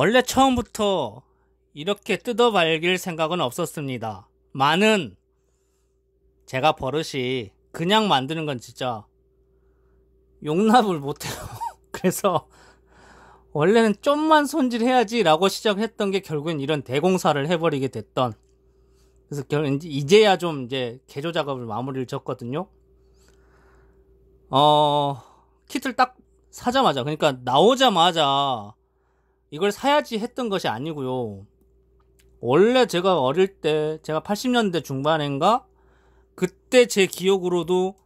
원래 처음부터 이렇게 뜯어발길 생각은 없었습니다. 많은 제가 버릇이 그냥 만드는 건 진짜 용납을 못해요. 그래서 원래는 좀만 손질해야지 라고 시작했던 게 결국엔 이런 대공사를 해버리게 됐던 그래서 결국 이제야 좀 이제 개조 작업을 마무리를 졌거든요. 어, 키트를 딱 사자마자, 그러니까 나오자마자 이걸 사야지 했던 것이 아니고요. 원래 제가 어릴 때 제가 80년대 중반인가 그때 제 기억으로도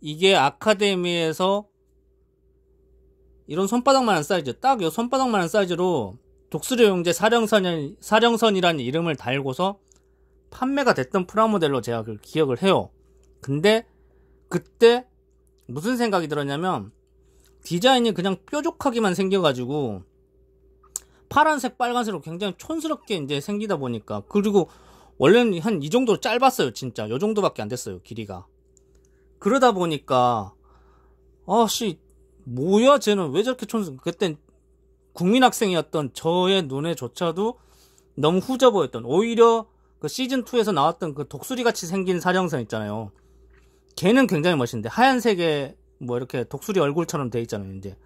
이게 아카데미에서 이런 손바닥만한 사이즈 딱요 손바닥만한 사이즈로 독수리용제 사령선, 사령선이라는 이름을 달고서 판매가 됐던 프라모델로 제가 그 기억을 해요. 근데 그때 무슨 생각이 들었냐면 디자인이 그냥 뾰족하게만 생겨가지고 파란색, 빨간색으로 굉장히 촌스럽게 이제 생기다 보니까 그리고 원래는 한 이 정도로 짧았어요, 진짜. 요 정도밖에 안 됐어요, 길이가. 그러다 보니까 아씨 뭐야 쟤는 왜 저렇게 촌스 그땐 국민학생이었던 저의 눈에조차도 너무 후져 보였던 오히려 그 시즌2에서 나왔던 그 독수리 같이 생긴 사령선 있잖아요 걔는 굉장히 멋있는데 하얀색에 뭐 이렇게 독수리 얼굴처럼 돼 있잖아요 이제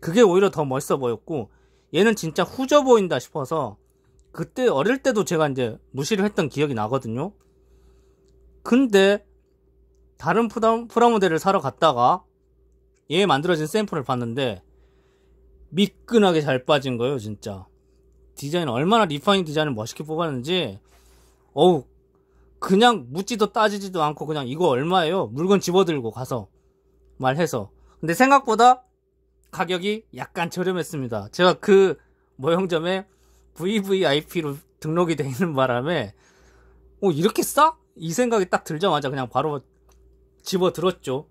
그게 오히려 더 멋있어 보였고 얘는 진짜 후져 보인다 싶어서 그때 어릴 때도 제가 이제 무시를 했던 기억이 나거든요. 근데 다른 프라, 모델을 사러 갔다가 얘 만들어진 샘플을 봤는데 미끈하게 잘 빠진 거예요, 진짜. 디자인 얼마나 리파인 디자인을 멋있게 뽑았는지 어우 그냥 묻지도 따지지도 않고 그냥 이거 얼마예요? 물건 집어들고 가서 말해서 근데 생각보다 가격이 약간 저렴했습니다. 제가 그 모형점에 VVIP로 등록이 되어 있는 바람에 어 이렇게 싸? 이 생각이 딱 들자마자 그냥 바로 집어 들었죠.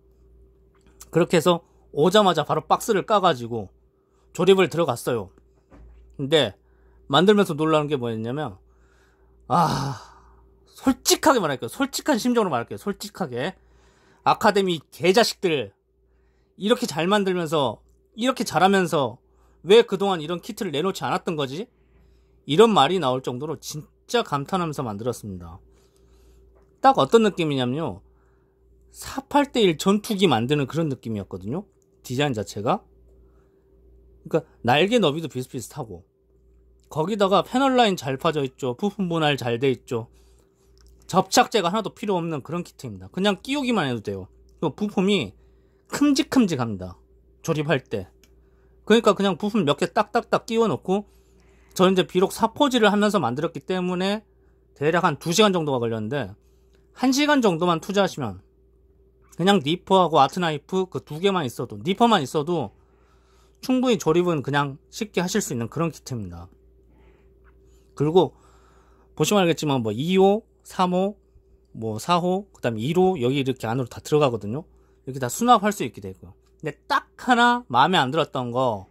그렇게 해서 오자마자 바로 박스를 까가지고 조립을 들어갔어요. 근데 만들면서 놀라는 게 뭐였냐면 아 솔직하게 말할게요. 솔직한 심정으로 말할게요. 솔직하게 아카데미 개자식들 이렇게 잘 만들면서 이렇게 잘하면서 왜 그동안 이런 키트를 내놓지 않았던 거지? 이런 말이 나올 정도로 진짜 감탄하면서 만들었습니다. 딱 어떤 느낌이냐면요. 48대1 전투기 만드는 그런 느낌이었거든요. 디자인 자체가. 그러니까 날개 너비도 비슷비슷하고 거기다가 패널 라인 잘 파져 있죠. 부품 분할 잘 돼 있죠. 접착제가 하나도 필요 없는 그런 키트입니다. 그냥 끼우기만 해도 돼요. 부품이 큼직큼직합니다. 조립할 때 그러니까 그냥 부품 몇 개 딱딱딱 끼워 놓고 저는 이제 비록 사포질을 하면서 만들었기 때문에 대략 한 2시간 정도가 걸렸는데 1시간 정도만 투자하시면 그냥 니퍼하고 아트나이프 그 두 개만 있어도 니퍼만 있어도 충분히 조립은 그냥 쉽게 하실 수 있는 그런 키트입니다. 그리고 보시면 알겠지만 뭐 2호, 3호, 뭐 4호, 그다음 에 1호 여기 이렇게 안으로 다 들어가거든요. 이렇게 다 수납할 수 있게 되고요. 근데 딱 하나 마음에 안 들었던 거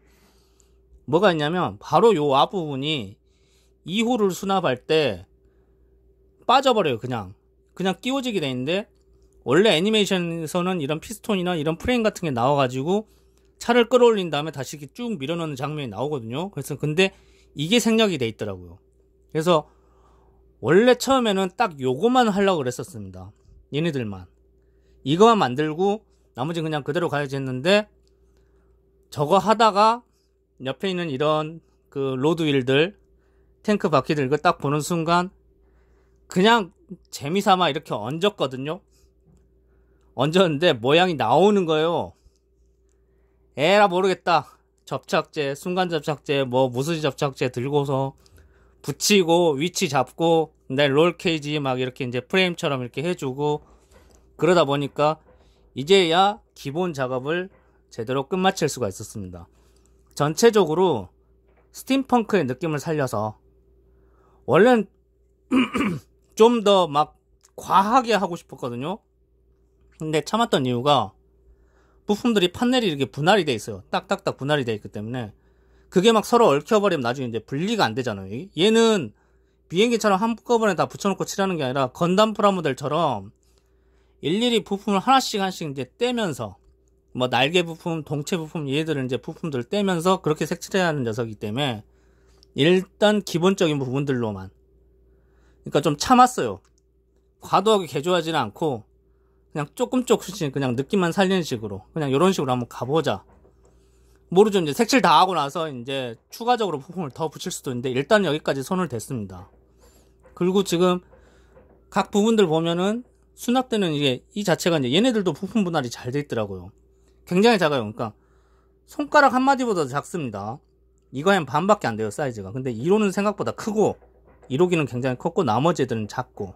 뭐가 있냐면 바로 요 앞부분이 2호를 수납할 때 빠져버려요 그냥 그냥 끼워지게 돼 있는데 원래 애니메이션에서는 이런 피스톤이나 이런 프레임 같은 게 나와가지고 차를 끌어올린 다음에 다시 이렇게 쭉 밀어넣는 장면이 나오거든요 그래서 근데 이게 생략이 돼 있더라고요 그래서 원래 처음에는 딱 요거만 하려고 그랬었습니다 얘네들만 이거만 만들고 나머지 그냥 그대로 가야지 했는데 저거 하다가 옆에 있는 이런 그 로드윌들 탱크 바퀴들 이거 딱 보는 순간 그냥 재미삼아 이렇게 얹었거든요 얹었는데 모양이 나오는 거예요 에라 모르겠다 접착제 순간 접착제 뭐 무수지 접착제 들고서 붙이고 위치 잡고 내롤 케이지 막 이렇게 이제 프레임처럼 이렇게 해주고 그러다 보니까 이제야 기본 작업을 제대로 끝마칠 수가 있었습니다. 전체적으로 스팀펑크의 느낌을 살려서 원래는 좀 더 막 과하게 하고 싶었거든요. 근데 참았던 이유가 부품들이 판넬이 이렇게 분할이 돼 있어요. 딱딱딱 분할이 돼 있기 때문에 그게 막 서로 얽혀버리면 나중에 이제 분리가 안 되잖아요. 얘는 비행기처럼 한꺼번에 다 붙여놓고 칠하는 게 아니라 건담 프라모델처럼 일일이 부품을 하나씩 하나씩 이제 떼면서 뭐 날개 부품, 동체 부품 얘들은 이제 부품들 떼면서 그렇게 색칠해야 하는 녀석이기 때문에 일단 기본적인 부분들로만 그러니까 좀 참았어요. 과도하게 개조하지는 않고 그냥 조금 조금씩 그냥 느낌만 살리는 식으로 그냥 이런 식으로 한번 가보자. 모르죠. 이제 색칠 다 하고 나서 이제 추가적으로 부품을 더 붙일 수도 있는데 일단 여기까지 손을 댔습니다. 그리고 지금 각 부분들 보면은 수납되는 이게 이 자체가 이제 얘네들도 부품 분할이 잘 돼 있더라고요. 굉장히 작아요. 그러니까 손가락 한 마디보다 작습니다. 이거엔 반밖에 안 돼요 사이즈가. 근데 1호는 생각보다 크고 1호기는 굉장히 컸고 나머지 애들은 작고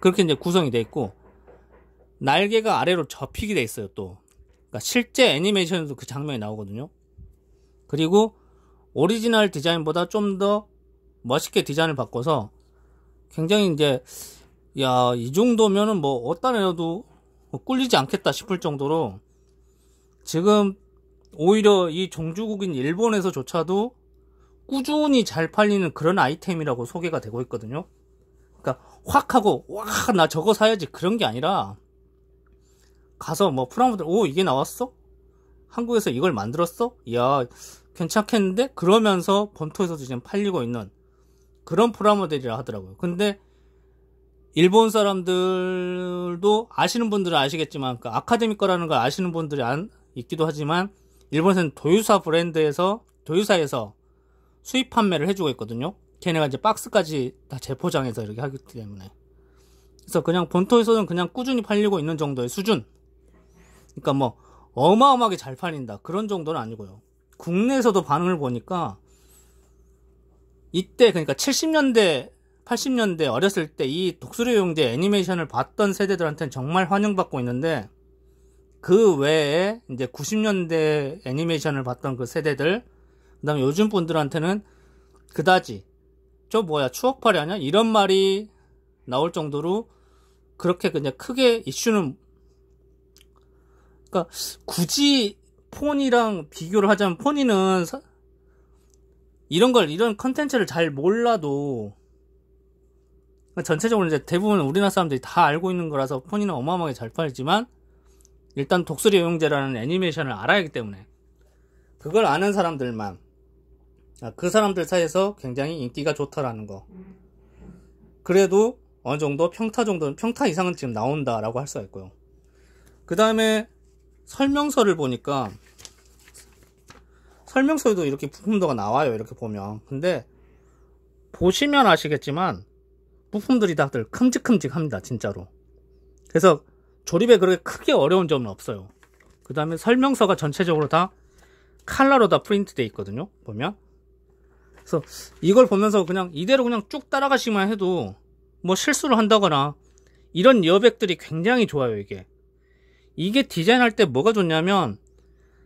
그렇게 이제 구성이 돼 있고 날개가 아래로 접히게 돼 있어요 또. 그러니까 실제 애니메이션에도 그 장면이 나오거든요. 그리고 오리지널 디자인보다 좀 더 멋있게 디자인을 바꿔서 굉장히 이제 야, 이 정도면은 뭐, 어디다 내놔도 뭐 꿀리지 않겠다 싶을 정도로 지금 오히려 이 종주국인 일본에서조차도 꾸준히 잘 팔리는 그런 아이템이라고 소개가 되고 있거든요. 그러니까 확 하고 와 나 저거 사야지 그런 게 아니라 가서 뭐 프라모델 오 이게 나왔어? 한국에서 이걸 만들었어? 이야 괜찮겠는데? 그러면서 본토에서도 지금 팔리고 있는 그런 프라모델이라 하더라고요. 근데 일본 사람들도 아시는 분들은 아시겠지만 그 아카데미 거라는 걸 아시는 분들이 안 있기도 하지만 일본에서는 도유사 브랜드에서 도유사에서 수입 판매를 해주고 있거든요. 걔네가 이제 박스까지 다 재포장해서 이렇게 하기 때문에 그래서 그냥 본토에서는 그냥 꾸준히 팔리고 있는 정도의 수준. 그러니까 뭐 어마어마하게 잘 팔린다 그런 정도는 아니고요. 국내에서도 반응을 보니까 이때 그러니까 70년대 80년대 어렸을 때 이 독수리 용제 애니메이션을 봤던 세대들한테는 정말 환영받고 있는데 그 외에 이제 90년대 애니메이션을 봤던 그 세대들 그다음 에 요즘 분들한테는 그다지 저 뭐야 추억팔이 아니야 이런 말이 나올 정도로 그렇게 그냥 크게 이슈는 그러니까 굳이 폰이랑 비교를 하자면 폰이는 이런 걸 이런 컨텐츠를 잘 몰라도 그러니까 전체적으로 이제 대부분 우리나라 사람들이 다 알고 있는 거라서 폰이는 어마어마하게 잘 팔지만 일단 독수리 용제라는 애니메이션을 알아야 하기 때문에 그걸 아는 사람들만 아, 그 사람들 사이에서 굉장히 인기가 좋다라는 거 그래도 어느 정도 평타 정도는 평타 이상은 지금 나온다라고 할 수가 있고요 그 다음에 설명서를 보니까 설명서에도 이렇게 부품도가 나와요 이렇게 보면 근데 보시면 아시겠지만 부품들이 다들 큼직큼직합니다 진짜로 그래서 조립에 그렇게 크게 어려운 점은 없어요 그 다음에 설명서가 전체적으로 다 칼라로 다 프린트 돼 있거든요 보면 그래서 이걸 보면서 그냥 이대로 그냥 쭉 따라가시만 기 해도 뭐 실수를 한다거나 이런 여백들이 굉장히 좋아요 이게 이게 디자인할 때 뭐가 좋냐면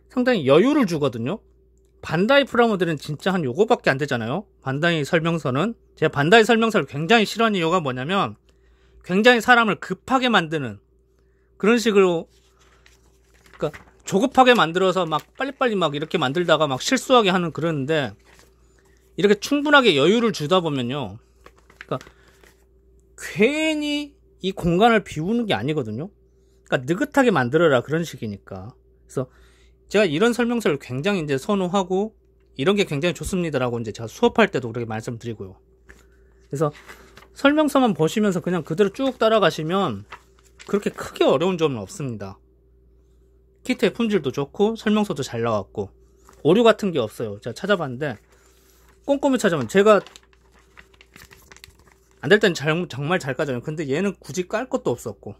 상당히 여유를 주거든요 반다이 프라모델은 진짜 한 요거밖에 안 되잖아요 반다이 설명서는 제가 반다이 설명서를 굉장히 싫어하는 이유가 뭐냐면 굉장히 사람을 급하게 만드는 그런 식으로 그러니까 조급하게 만들어서 막 빨리빨리 막 이렇게 만들다가 막 실수하게 하는 그런데 이렇게 충분하게 여유를 주다 보면요. 그러니까 괜히 이 공간을 비우는 게 아니거든요. 그러니까 느긋하게 만들어라 그런 식이니까. 그래서 제가 이런 설명서를 굉장히 이제 선호하고 이런 게 굉장히 좋습니다라고 이제 제가 수업할 때도 그렇게 말씀드리고요. 그래서 설명서만 보시면서 그냥 그대로 쭉 따라가시면 그렇게 크게 어려운 점은 없습니다. 키트의 품질도 좋고 설명서도 잘 나왔고 오류 같은 게 없어요. 제가 찾아봤는데 꼼꼼히 찾아보면 제가 안 될 땐 정말 잘 까져요. 근데 얘는 굳이 깔 것도 없었고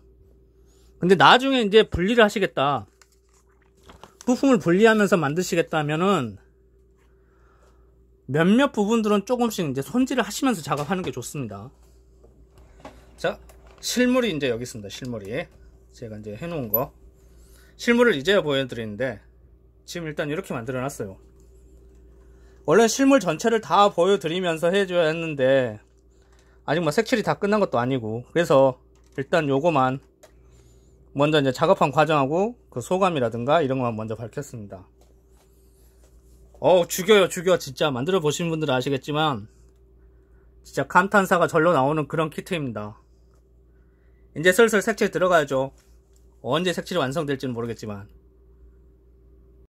근데 나중에 이제 분리를 하시겠다 부품을 분리하면서 만드시겠다 면은 몇몇 부분들은 조금씩 이제 손질을 하시면서 작업하는 게 좋습니다. 자, 실물이 이제 여기 있습니다. 실물이. 제가 이제 해놓은 거. 실물을 이제 보여드리는데, 지금 일단 이렇게 만들어놨어요. 원래 실물 전체를 다 보여드리면서 해줘야 했는데, 아직 뭐 색칠이 다 끝난 것도 아니고, 그래서 일단 요거만 먼저 이제 작업한 과정하고 그 소감이라든가 이런 것만 먼저 밝혔습니다. 어우 죽여요 죽여 진짜 만들어 보신 분들 은 아시겠지만 진짜 감탄사가 절로 나오는 그런 키트입니다 이제 슬슬 색칠 들어가야죠 언제 색칠이 완성될지는 모르겠지만